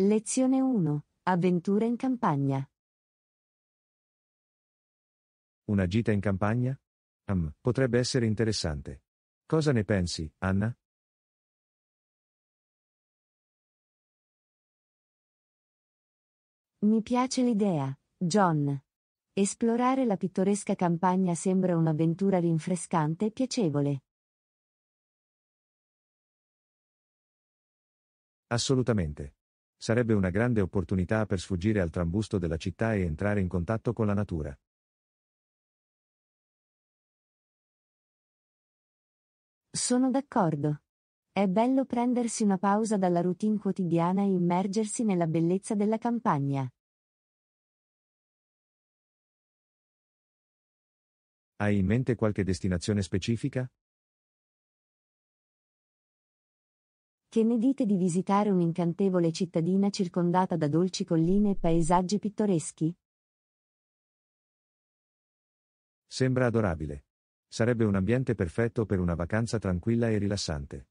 Lezione 1. Avventura in campagna. Una gita in campagna? Um, potrebbe essere interessante. Cosa ne pensi, Anna? Mi piace l'idea, John. Esplorare la pittoresca campagna sembra un'avventura rinfrescante e piacevole. Assolutamente. Sarebbe una grande opportunità per sfuggire al trambusto della città e entrare in contatto con la natura. Sono d'accordo. È bello prendersi una pausa dalla routine quotidiana e immergersi nella bellezza della campagna. Hai in mente qualche destinazione specifica? Che ne dite di visitare un'incantevole cittadina circondata da dolci colline e paesaggi pittoreschi? Sembra adorabile. Sarebbe un ambiente perfetto per una vacanza tranquilla e rilassante.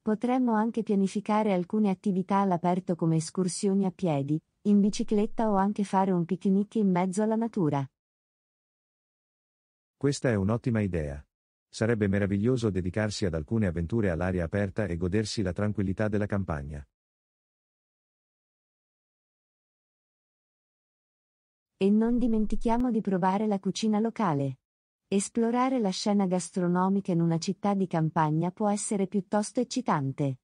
Potremmo anche pianificare alcune attività all'aperto come escursioni a piedi, in bicicletta o anche fare un picnic in mezzo alla natura. Questa è un'ottima idea. Sarebbe meraviglioso dedicarsi ad alcune avventure all'aria aperta e godersi la tranquillità della campagna. E non dimentichiamo di provare la cucina locale. Esplorare la scena gastronomica in una città di campagna può essere piuttosto eccitante.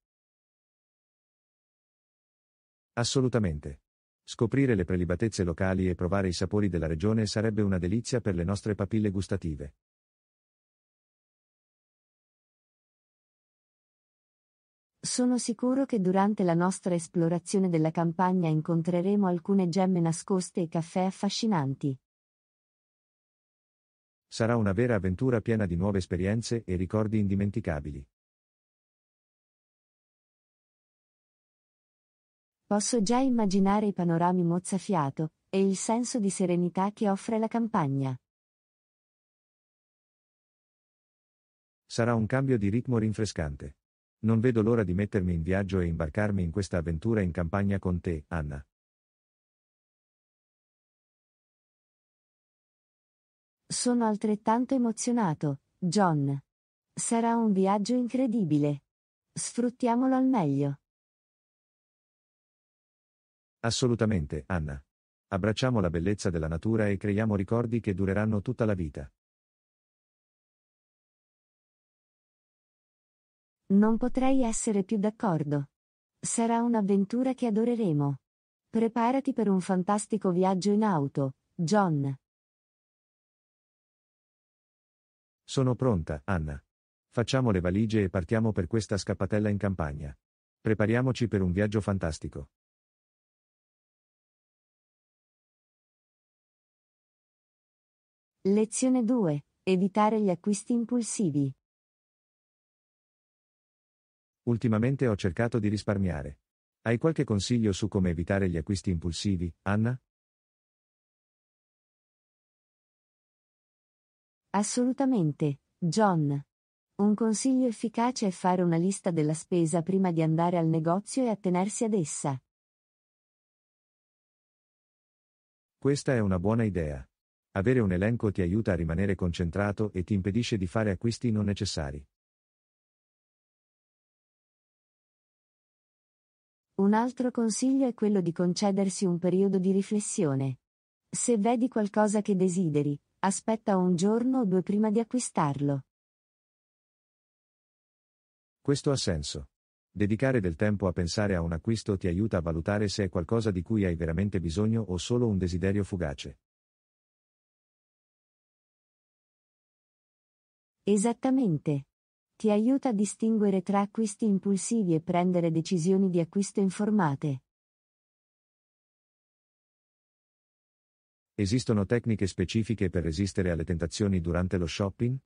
Assolutamente. Scoprire le prelibatezze locali e provare i sapori della regione sarebbe una delizia per le nostre papille gustative. Sono sicuro che durante la nostra esplorazione della campagna incontreremo alcune gemme nascoste e caffè affascinanti. Sarà una vera avventura piena di nuove esperienze e ricordi indimenticabili. Posso già immaginare i panorami mozzafiato e il senso di serenità che offre la campagna. Sarà un cambio di ritmo rinfrescante. Non vedo l'ora di mettermi in viaggio e imbarcarmi in questa avventura in campagna con te, Anna. Sono altrettanto emozionato, John. Sarà un viaggio incredibile. Sfruttiamolo al meglio. Assolutamente, Anna. Abbracciamo la bellezza della natura e creiamo ricordi che dureranno tutta la vita. Non potrei essere più d'accordo. Sarà un'avventura che adoreremo. Preparati per un fantastico viaggio in auto, John. Sono pronta, Anna. Facciamo le valigie e partiamo per questa scappatella in campagna. Prepariamoci per un viaggio fantastico. Lezione 2. Evitare gli acquisti impulsivi. Ultimamente ho cercato di risparmiare. Hai qualche consiglio su come evitare gli acquisti impulsivi, Anna? Assolutamente, John. Un consiglio efficace è fare una lista della spesa prima di andare al negozio e attenersi ad essa. Questa è una buona idea. Avere un elenco ti aiuta a rimanere concentrato e ti impedisce di fare acquisti non necessari. Un altro consiglio è quello di concedersi un periodo di riflessione. Se vedi qualcosa che desideri, aspetta un giorno o due prima di acquistarlo. Questo ha senso. Dedicare del tempo a pensare a un acquisto ti aiuta a valutare se è qualcosa di cui hai veramente bisogno o solo un desiderio fugace. Esattamente. Ti aiuta a distinguere tra acquisti impulsivi e prendere decisioni di acquisto informate. Esistono tecniche specifiche per resistere alle tentazioni durante lo shopping?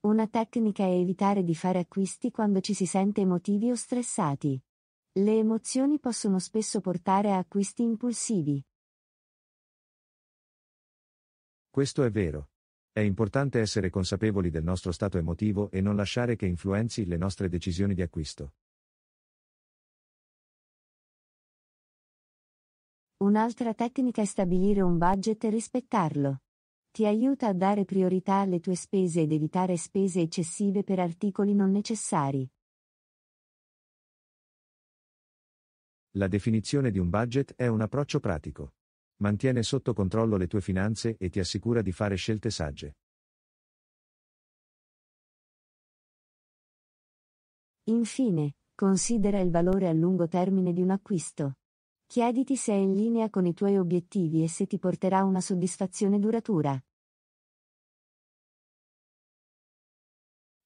Una tecnica è evitare di fare acquisti quando ci si sente emotivi o stressati. Le emozioni possono spesso portare a acquisti impulsivi. Questo è vero. È importante essere consapevoli del nostro stato emotivo e non lasciare che influenzi le nostre decisioni di acquisto. Un'altra tecnica è stabilire un budget e rispettarlo. Ti aiuta a dare priorità alle tue spese ed evitare spese eccessive per articoli non necessari. La definizione di un budget è un approccio pratico. Mantiene sotto controllo le tue finanze e ti assicura di fare scelte sagge. Infine, considera il valore a lungo termine di un acquisto. Chiediti se è in linea con i tuoi obiettivi e se ti porterà una soddisfazione duratura.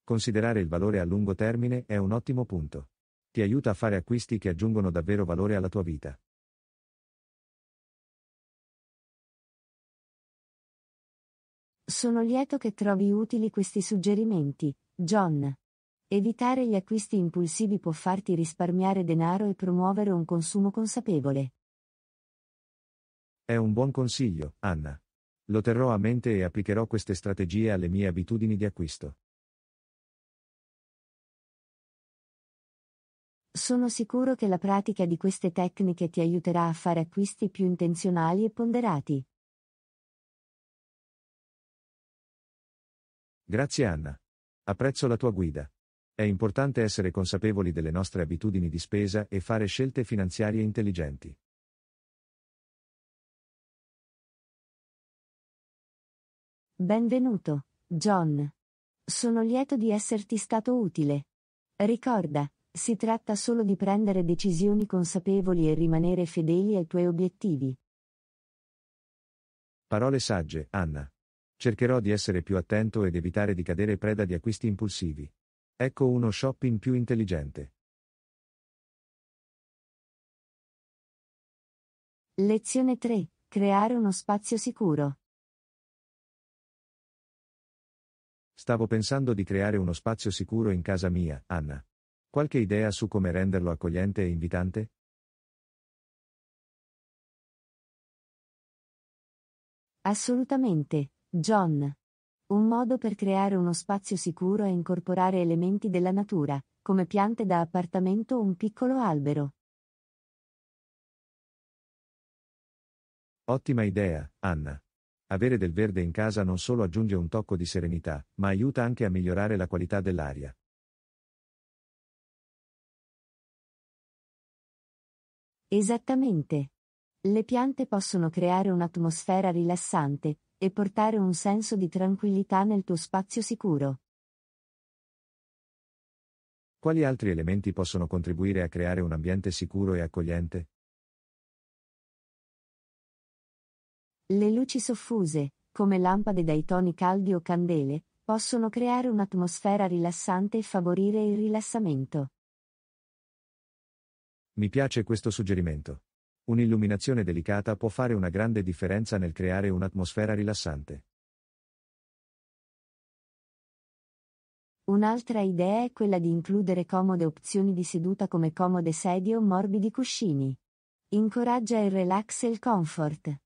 Considerare il valore a lungo termine è un ottimo punto. Ti aiuta a fare acquisti che aggiungono davvero valore alla tua vita. Sono lieto che trovi utili questi suggerimenti, John. Evitare gli acquisti impulsivi può farti risparmiare denaro e promuovere un consumo consapevole. È un buon consiglio, Anna. Lo terrò a mente e applicherò queste strategie alle mie abitudini di acquisto. Sono sicuro che la pratica di queste tecniche ti aiuterà a fare acquisti più intenzionali e ponderati. Grazie Anna. Apprezzo la tua guida. È importante essere consapevoli delle nostre abitudini di spesa e fare scelte finanziarie intelligenti. Benvenuto, John. Sono lieto di esserti stato utile. Ricorda, si tratta solo di prendere decisioni consapevoli e rimanere fedeli ai tuoi obiettivi. Parole sagge, Anna cercherò di essere più attento ed evitare di cadere preda di acquisti impulsivi. Ecco uno shopping più intelligente. Lezione 3. Creare uno spazio sicuro. Stavo pensando di creare uno spazio sicuro in casa mia, Anna. Qualche idea su come renderlo accogliente e invitante? Assolutamente. John. Un modo per creare uno spazio sicuro e incorporare elementi della natura, come piante da appartamento o un piccolo albero. Ottima idea, Anna. Avere del verde in casa non solo aggiunge un tocco di serenità, ma aiuta anche a migliorare la qualità dell'aria. Esattamente. Le piante possono creare un'atmosfera rilassante, e portare un senso di tranquillità nel tuo spazio sicuro. Quali altri elementi possono contribuire a creare un ambiente sicuro e accogliente? Le luci soffuse, come lampade dai toni caldi o candele, possono creare un'atmosfera rilassante e favorire il rilassamento. Mi piace questo suggerimento. Un'illuminazione delicata può fare una grande differenza nel creare un'atmosfera rilassante. Un'altra idea è quella di includere comode opzioni di seduta come comode sedie o morbidi cuscini. Incoraggia il relax e il comfort.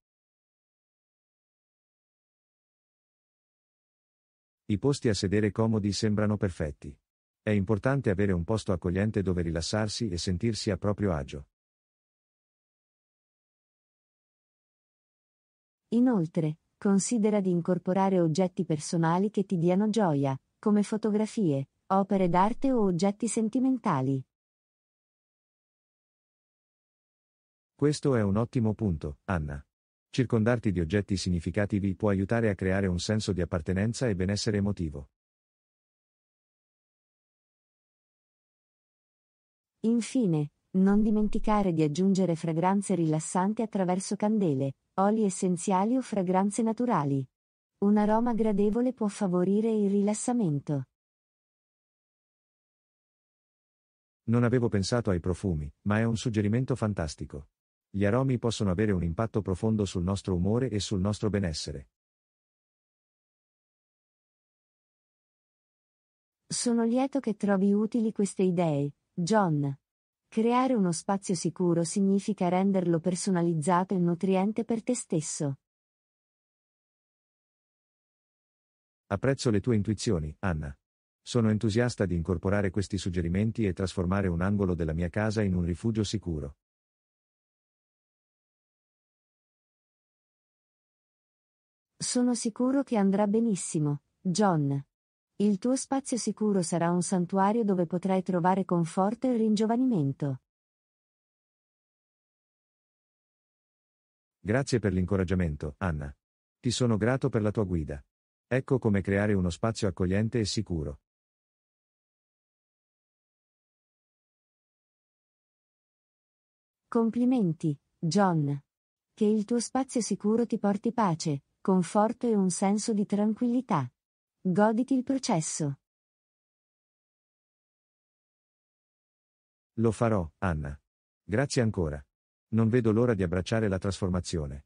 I posti a sedere comodi sembrano perfetti. È importante avere un posto accogliente dove rilassarsi e sentirsi a proprio agio. Inoltre, considera di incorporare oggetti personali che ti diano gioia, come fotografie, opere d'arte o oggetti sentimentali. Questo è un ottimo punto, Anna. Circondarti di oggetti significativi può aiutare a creare un senso di appartenenza e benessere emotivo. Infine, non dimenticare di aggiungere fragranze rilassanti attraverso candele, oli essenziali o fragranze naturali. Un aroma gradevole può favorire il rilassamento. Non avevo pensato ai profumi, ma è un suggerimento fantastico. Gli aromi possono avere un impatto profondo sul nostro umore e sul nostro benessere. Sono lieto che trovi utili queste idee, John. Creare uno spazio sicuro significa renderlo personalizzato e nutriente per te stesso. Apprezzo le tue intuizioni, Anna. Sono entusiasta di incorporare questi suggerimenti e trasformare un angolo della mia casa in un rifugio sicuro. Sono sicuro che andrà benissimo, John. Il tuo spazio sicuro sarà un santuario dove potrai trovare conforto e ringiovanimento. Grazie per l'incoraggiamento, Anna. Ti sono grato per la tua guida. Ecco come creare uno spazio accogliente e sicuro. Complimenti, John. Che il tuo spazio sicuro ti porti pace, conforto e un senso di tranquillità. Goditi il processo. Lo farò, Anna. Grazie ancora. Non vedo l'ora di abbracciare la trasformazione.